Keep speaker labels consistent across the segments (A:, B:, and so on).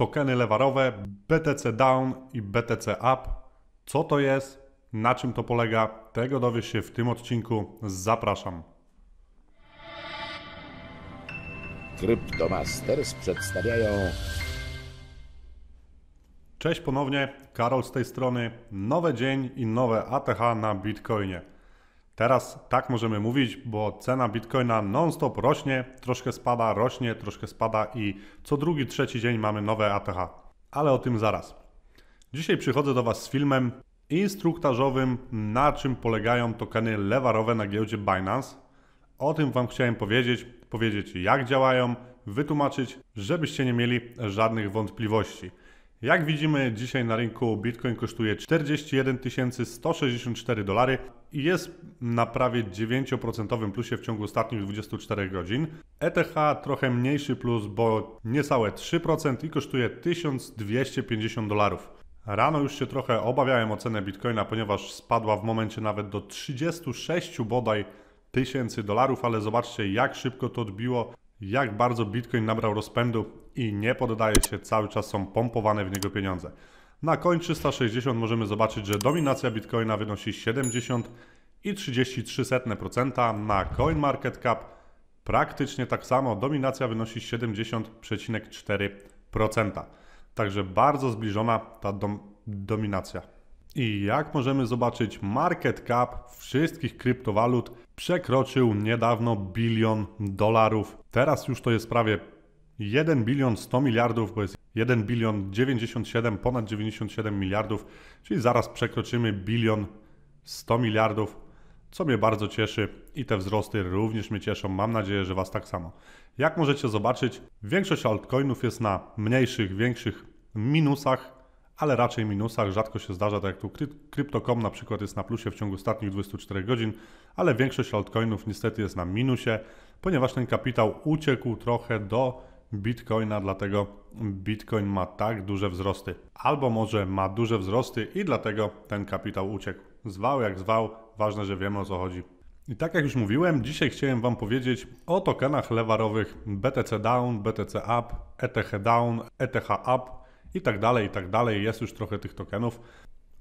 A: tokeny lewarowe BTC Down i BTC Up. Co to jest? Na czym to polega? Tego dowiesz się w tym odcinku. Zapraszam. Cryptomasters przedstawiają. Cześć ponownie, Karol z tej strony. Nowy dzień i nowe ATH na Bitcoinie. Teraz tak możemy mówić, bo cena bitcoina non-stop rośnie, troszkę spada, rośnie, troszkę spada i co drugi, trzeci dzień mamy nowe ATH. Ale o tym zaraz. Dzisiaj przychodzę do Was z filmem instruktażowym, na czym polegają tokeny lewarowe na giełdzie Binance. O tym Wam chciałem powiedzieć, powiedzieć jak działają, wytłumaczyć, żebyście nie mieli żadnych wątpliwości. Jak widzimy, dzisiaj na rynku Bitcoin kosztuje 41 164 dolary i jest na prawie 9% plusie w ciągu ostatnich 24 godzin. ETH trochę mniejszy plus, bo niecałe 3% i kosztuje 1250 dolarów. Rano już się trochę obawiałem o cenę Bitcoina, ponieważ spadła w momencie nawet do 36 bodaj tysięcy dolarów, ale zobaczcie jak szybko to odbiło, jak bardzo Bitcoin nabrał rozpędu i nie poddaje się, cały czas są pompowane w niego pieniądze. Na coin 360 możemy zobaczyć, że dominacja Bitcoina wynosi 70 i 33% na cap praktycznie tak samo, dominacja wynosi 70,4%. Także bardzo zbliżona ta dom dominacja. I jak możemy zobaczyć, market cap wszystkich kryptowalut przekroczył niedawno bilion dolarów. Teraz już to jest prawie 1 bilion 100 miliardów, bo jest 1 bilion 97, ponad 97 miliardów, czyli zaraz przekroczymy bilion 100 miliardów, co mnie bardzo cieszy i te wzrosty również mnie cieszą. Mam nadzieję, że Was tak samo. Jak możecie zobaczyć, większość altcoinów jest na mniejszych, większych minusach, ale raczej minusach. Rzadko się zdarza, tak jak tu Crypto.com na przykład jest na plusie w ciągu ostatnich 24 godzin, ale większość altcoinów niestety jest na minusie, ponieważ ten kapitał uciekł trochę do Bitcoina, dlatego Bitcoin ma tak duże wzrosty. Albo może ma duże wzrosty i dlatego ten kapitał uciekł. Zwał jak zwał, ważne, że wiemy o co chodzi. I tak jak już mówiłem, dzisiaj chciałem Wam powiedzieć o tokenach lewarowych BTC Down, BTC Up, ETH Down, ETH Up i tak dalej, i tak dalej. Jest już trochę tych tokenów.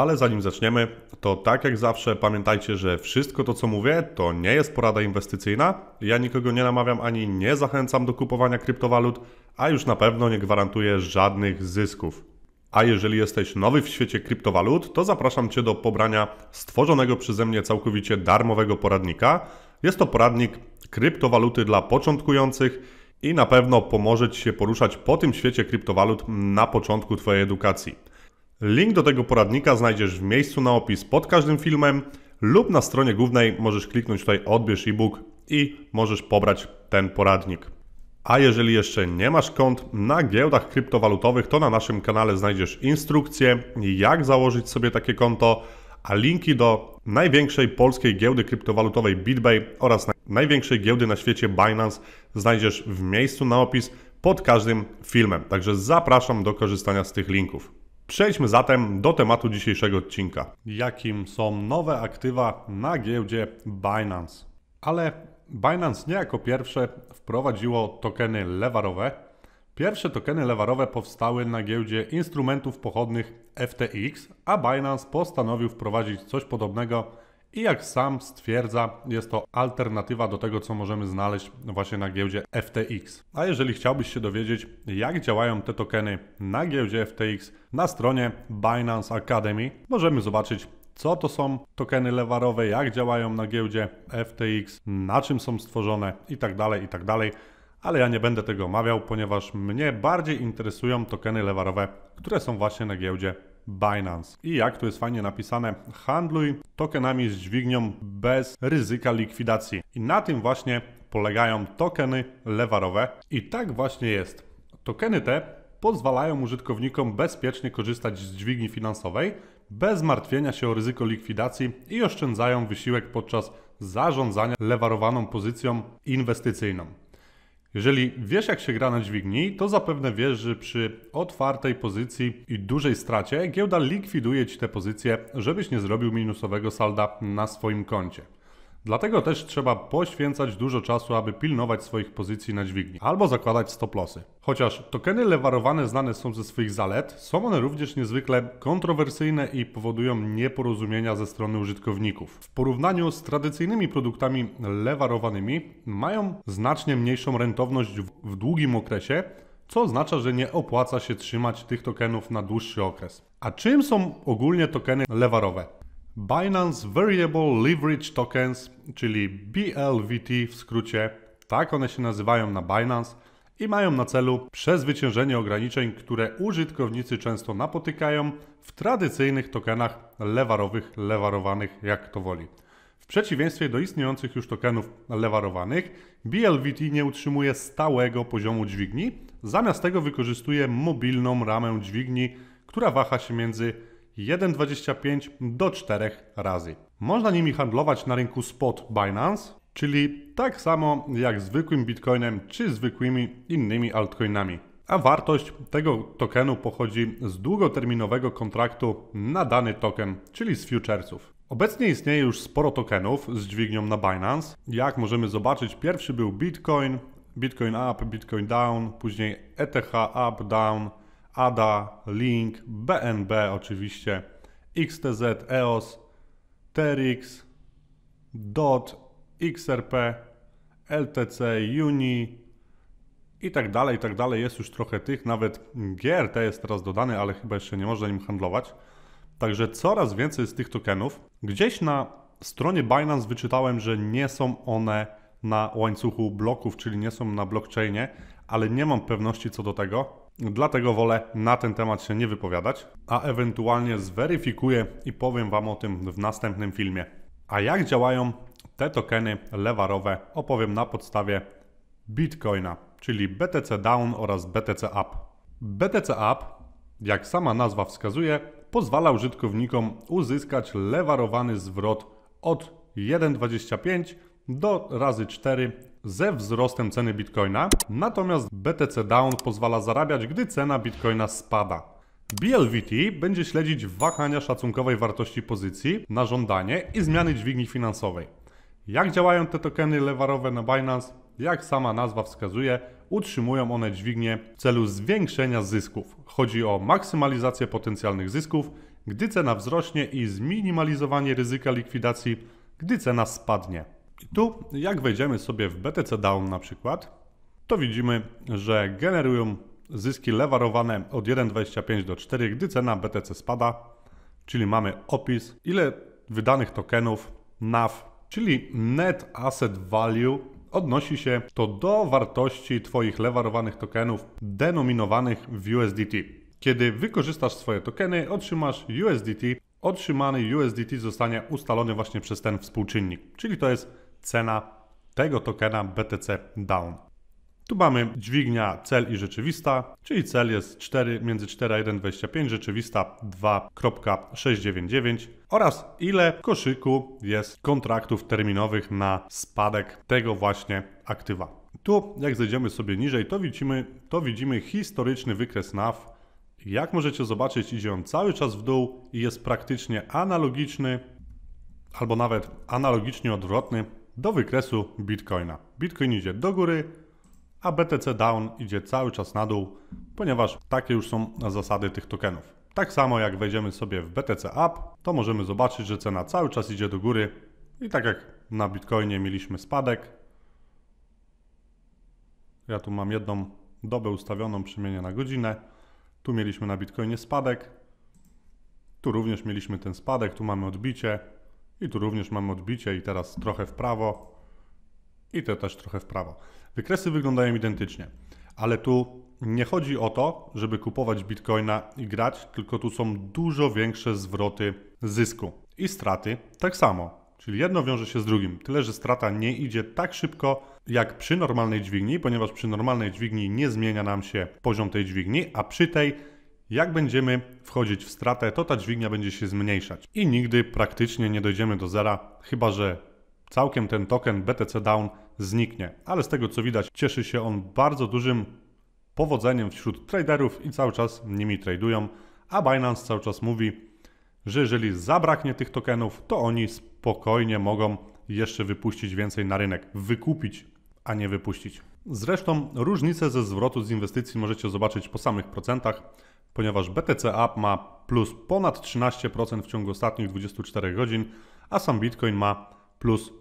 A: Ale zanim zaczniemy, to tak jak zawsze pamiętajcie, że wszystko to co mówię to nie jest porada inwestycyjna. Ja nikogo nie namawiam ani nie zachęcam do kupowania kryptowalut, a już na pewno nie gwarantuję żadnych zysków. A jeżeli jesteś nowy w świecie kryptowalut, to zapraszam Cię do pobrania stworzonego przeze mnie całkowicie darmowego poradnika. Jest to poradnik kryptowaluty dla początkujących i na pewno pomoże Ci się poruszać po tym świecie kryptowalut na początku Twojej edukacji. Link do tego poradnika znajdziesz w miejscu na opis pod każdym filmem lub na stronie głównej możesz kliknąć tutaj odbierz e-book i możesz pobrać ten poradnik. A jeżeli jeszcze nie masz kont na giełdach kryptowalutowych, to na naszym kanale znajdziesz instrukcję, jak założyć sobie takie konto, a linki do największej polskiej giełdy kryptowalutowej BitBay oraz największej giełdy na świecie Binance znajdziesz w miejscu na opis pod każdym filmem. Także zapraszam do korzystania z tych linków. Przejdźmy zatem do tematu dzisiejszego odcinka, jakim są nowe aktywa na giełdzie Binance. Ale Binance nie jako pierwsze wprowadziło tokeny lewarowe. Pierwsze tokeny lewarowe powstały na giełdzie instrumentów pochodnych FTX, a Binance postanowił wprowadzić coś podobnego i jak sam stwierdza, jest to alternatywa do tego, co możemy znaleźć właśnie na giełdzie FTX. A jeżeli chciałbyś się dowiedzieć, jak działają te tokeny na giełdzie FTX, na stronie Binance Academy możemy zobaczyć co to są tokeny lewarowe, jak działają na giełdzie FTX, na czym są stworzone itd., tak itd., tak ale ja nie będę tego omawiał, ponieważ mnie bardziej interesują tokeny lewarowe, które są właśnie na giełdzie Binance. I jak tu jest fajnie napisane, handluj tokenami z dźwignią bez ryzyka likwidacji. I na tym właśnie polegają tokeny lewarowe. I tak właśnie jest. Tokeny te pozwalają użytkownikom bezpiecznie korzystać z dźwigni finansowej bez martwienia się o ryzyko likwidacji i oszczędzają wysiłek podczas zarządzania lewarowaną pozycją inwestycyjną. Jeżeli wiesz jak się gra na dźwigni, to zapewne wiesz, że przy otwartej pozycji i dużej stracie giełda likwiduje Ci te pozycje, żebyś nie zrobił minusowego salda na swoim koncie. Dlatego też trzeba poświęcać dużo czasu, aby pilnować swoich pozycji na dźwigni albo zakładać stop lossy. Chociaż tokeny lewarowane znane są ze swoich zalet, są one również niezwykle kontrowersyjne i powodują nieporozumienia ze strony użytkowników. W porównaniu z tradycyjnymi produktami lewarowanymi mają znacznie mniejszą rentowność w długim okresie, co oznacza, że nie opłaca się trzymać tych tokenów na dłuższy okres. A czym są ogólnie tokeny lewarowe? Binance Variable Leverage Tokens, czyli BLVT w skrócie, tak one się nazywają na Binance i mają na celu przezwyciężenie ograniczeń, które użytkownicy często napotykają w tradycyjnych tokenach lewarowych, lewarowanych jak to woli. W przeciwieństwie do istniejących już tokenów lewarowanych, BLVT nie utrzymuje stałego poziomu dźwigni, zamiast tego wykorzystuje mobilną ramę dźwigni, która waha się między 1,25 do 4 razy. Można nimi handlować na rynku spot Binance, czyli tak samo jak zwykłym Bitcoinem czy zwykłymi innymi altcoinami. A wartość tego tokenu pochodzi z długoterminowego kontraktu na dany token, czyli z futuresów. Obecnie istnieje już sporo tokenów z dźwignią na Binance. Jak możemy zobaczyć, pierwszy był Bitcoin, Bitcoin Up, Bitcoin Down, później ETH Up, Down, ADA, Link, BNB oczywiście, XTZ, EOS, TRX, DOT, XRP, LTC, Uni i tak dalej, i tak dalej. Jest już trochę tych, nawet GRT jest teraz dodany, ale chyba jeszcze nie można nim handlować. Także coraz więcej z tych tokenów. Gdzieś na stronie Binance wyczytałem, że nie są one na łańcuchu bloków, czyli nie są na blockchainie, ale nie mam pewności co do tego. Dlatego wolę na ten temat się nie wypowiadać, a ewentualnie zweryfikuję i powiem Wam o tym w następnym filmie. A jak działają te tokeny lewarowe opowiem na podstawie Bitcoina, czyli BTC Down oraz BTC Up. BTC Up, jak sama nazwa wskazuje, pozwala użytkownikom uzyskać lewarowany zwrot od 1,25 do razy 4 ze wzrostem ceny bitcoina, natomiast BTC Down pozwala zarabiać, gdy cena bitcoina spada. BLVT będzie śledzić wahania szacunkowej wartości pozycji na żądanie i zmiany dźwigni finansowej. Jak działają te tokeny lewarowe na Binance? Jak sama nazwa wskazuje, utrzymują one dźwignię w celu zwiększenia zysków. Chodzi o maksymalizację potencjalnych zysków, gdy cena wzrośnie i zminimalizowanie ryzyka likwidacji, gdy cena spadnie. I tu, jak wejdziemy sobie w BTC Down na przykład, to widzimy, że generują zyski lewarowane od 1,25 do 4, gdy cena BTC spada, czyli mamy opis, ile wydanych tokenów NAV, czyli Net Asset Value, odnosi się to do wartości Twoich lewarowanych tokenów denominowanych w USDT. Kiedy wykorzystasz swoje tokeny, otrzymasz USDT. Otrzymany USDT zostanie ustalony właśnie przez ten współczynnik, czyli to jest cena tego tokena BTC Down. Tu mamy dźwignia cel i rzeczywista, czyli cel jest 4, między 4 a 1,25, rzeczywista 2,699 oraz ile w koszyku jest kontraktów terminowych na spadek tego właśnie aktywa. Tu jak zejdziemy sobie niżej, to widzimy, to widzimy historyczny wykres NAV. Jak możecie zobaczyć, idzie on cały czas w dół i jest praktycznie analogiczny albo nawet analogicznie odwrotny do wykresu Bitcoina. Bitcoin idzie do góry, a BTC Down idzie cały czas na dół, ponieważ takie już są zasady tych tokenów. Tak samo jak wejdziemy sobie w BTC Up, to możemy zobaczyć, że cena cały czas idzie do góry i tak jak na Bitcoinie mieliśmy spadek. Ja tu mam jedną dobę ustawioną, przymienię na godzinę. Tu mieliśmy na Bitcoinie spadek. Tu również mieliśmy ten spadek, tu mamy odbicie, i tu również mamy odbicie i teraz trochę w prawo i te też trochę w prawo. Wykresy wyglądają identycznie, ale tu nie chodzi o to, żeby kupować bitcoina i grać, tylko tu są dużo większe zwroty zysku i straty tak samo. Czyli jedno wiąże się z drugim, tyle że strata nie idzie tak szybko jak przy normalnej dźwigni, ponieważ przy normalnej dźwigni nie zmienia nam się poziom tej dźwigni, a przy tej jak będziemy wchodzić w stratę, to ta dźwignia będzie się zmniejszać i nigdy praktycznie nie dojdziemy do zera, chyba że całkiem ten token BTC Down zniknie. Ale z tego co widać, cieszy się on bardzo dużym powodzeniem wśród traderów i cały czas nimi tradują, a Binance cały czas mówi, że jeżeli zabraknie tych tokenów, to oni spokojnie mogą jeszcze wypuścić więcej na rynek, wykupić, a nie wypuścić. Zresztą różnice ze zwrotu z inwestycji możecie zobaczyć po samych procentach ponieważ BTC App ma plus ponad 13% w ciągu ostatnich 24 godzin, a sam Bitcoin ma plus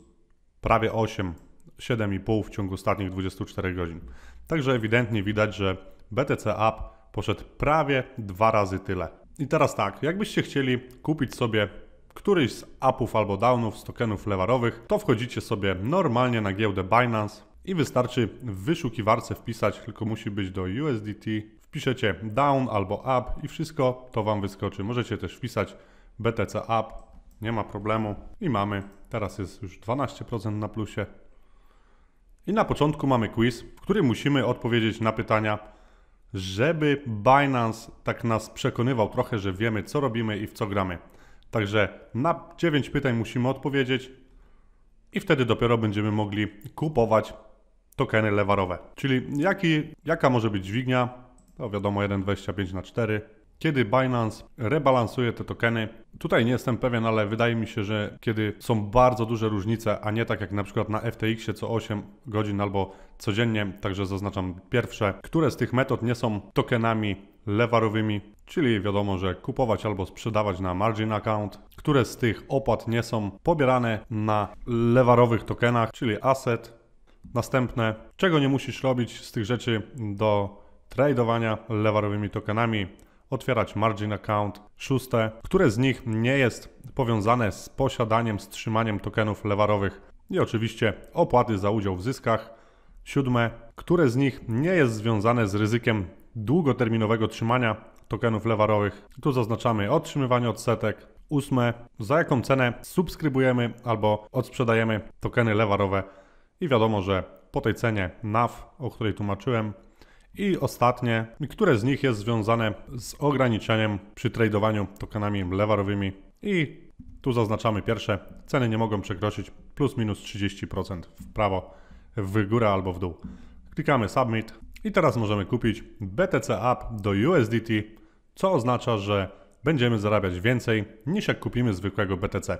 A: prawie 8, 7,5 w ciągu ostatnich 24 godzin. Także ewidentnie widać, że BTC App poszedł prawie dwa razy tyle. I teraz tak, jakbyście chcieli kupić sobie któryś z upów albo downów z tokenów lewarowych, to wchodzicie sobie normalnie na giełdę Binance i wystarczy w wyszukiwarce wpisać, tylko musi być do USDT Wpiszecie down albo up i wszystko to Wam wyskoczy. Możecie też wpisać BTC up, nie ma problemu. I mamy, teraz jest już 12% na plusie. I na początku mamy quiz, w którym musimy odpowiedzieć na pytania, żeby Binance tak nas przekonywał trochę, że wiemy co robimy i w co gramy. Także na 9 pytań musimy odpowiedzieć i wtedy dopiero będziemy mogli kupować tokeny lewarowe. Czyli jaki, jaka może być dźwignia, to wiadomo 1,25 na 4. Kiedy Binance rebalansuje te tokeny, tutaj nie jestem pewien, ale wydaje mi się, że kiedy są bardzo duże różnice, a nie tak jak na przykład na FTX-ie co 8 godzin albo codziennie, także zaznaczam pierwsze, które z tych metod nie są tokenami lewarowymi, czyli wiadomo, że kupować albo sprzedawać na margin account, które z tych opłat nie są pobierane na lewarowych tokenach, czyli asset. Następne, czego nie musisz robić z tych rzeczy do tradowania lewarowymi tokenami, otwierać margin account. Szóste, które z nich nie jest powiązane z posiadaniem, z trzymaniem tokenów lewarowych i oczywiście opłaty za udział w zyskach. Siódme, które z nich nie jest związane z ryzykiem długoterminowego trzymania tokenów lewarowych. Tu zaznaczamy otrzymywanie odsetek. Ósme, za jaką cenę subskrybujemy albo odsprzedajemy tokeny lewarowe. I wiadomo, że po tej cenie NAV, o której tłumaczyłem, i ostatnie, które z nich jest związane z ograniczeniem przy tradowaniu tokenami lewarowymi i tu zaznaczamy pierwsze, ceny nie mogą przekroczyć plus minus 30% w prawo, w górę albo w dół. Klikamy Submit i teraz możemy kupić BTC Up do USDT, co oznacza, że będziemy zarabiać więcej niż jak kupimy zwykłego BTC.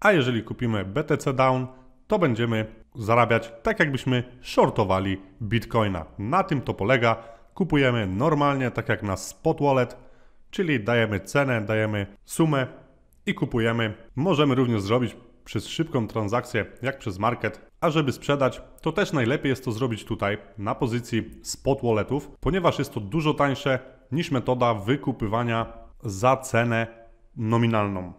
A: A jeżeli kupimy BTC Down, to będziemy zarabiać tak, jakbyśmy shortowali bitcoina. Na tym to polega. Kupujemy normalnie, tak jak na spot wallet, czyli dajemy cenę, dajemy sumę i kupujemy. Możemy również zrobić przez szybką transakcję, jak przez market. A żeby sprzedać, to też najlepiej jest to zrobić tutaj, na pozycji spot walletów, ponieważ jest to dużo tańsze niż metoda wykupywania za cenę nominalną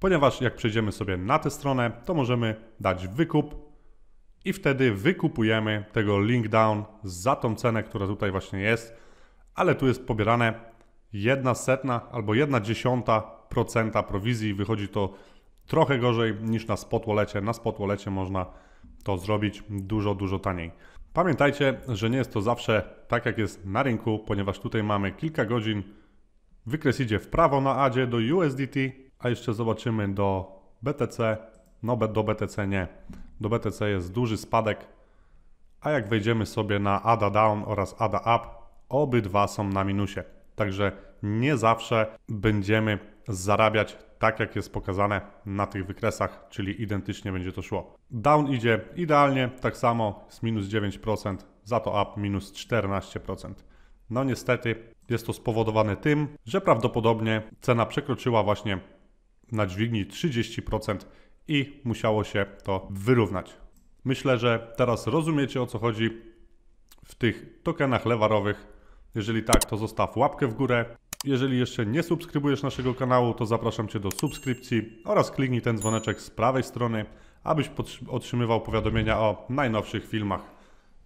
A: ponieważ jak przejdziemy sobie na tę stronę, to możemy dać wykup i wtedy wykupujemy tego link down za tą cenę, która tutaj właśnie jest, ale tu jest pobierane jedna setna albo jedna dziesiąta procenta prowizji. Wychodzi to trochę gorzej niż na spot Na spot można to zrobić dużo, dużo taniej. Pamiętajcie, że nie jest to zawsze tak jak jest na rynku, ponieważ tutaj mamy kilka godzin. Wykres idzie w prawo na ADzie do USDT, a jeszcze zobaczymy do BTC. No do BTC nie. Do BTC jest duży spadek, a jak wejdziemy sobie na ADA Down oraz ADA Up, obydwa są na minusie. Także nie zawsze będziemy zarabiać tak, jak jest pokazane na tych wykresach, czyli identycznie będzie to szło. Down idzie idealnie, tak samo z minus 9%, za to up minus 14%. No niestety jest to spowodowane tym, że prawdopodobnie cena przekroczyła właśnie na dźwigni 30% i musiało się to wyrównać. Myślę, że teraz rozumiecie o co chodzi w tych tokenach lewarowych. Jeżeli tak, to zostaw łapkę w górę. Jeżeli jeszcze nie subskrybujesz naszego kanału, to zapraszam Cię do subskrypcji oraz kliknij ten dzwoneczek z prawej strony, abyś otrzymywał powiadomienia o najnowszych filmach.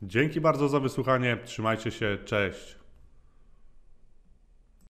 A: Dzięki bardzo za wysłuchanie, trzymajcie się, cześć!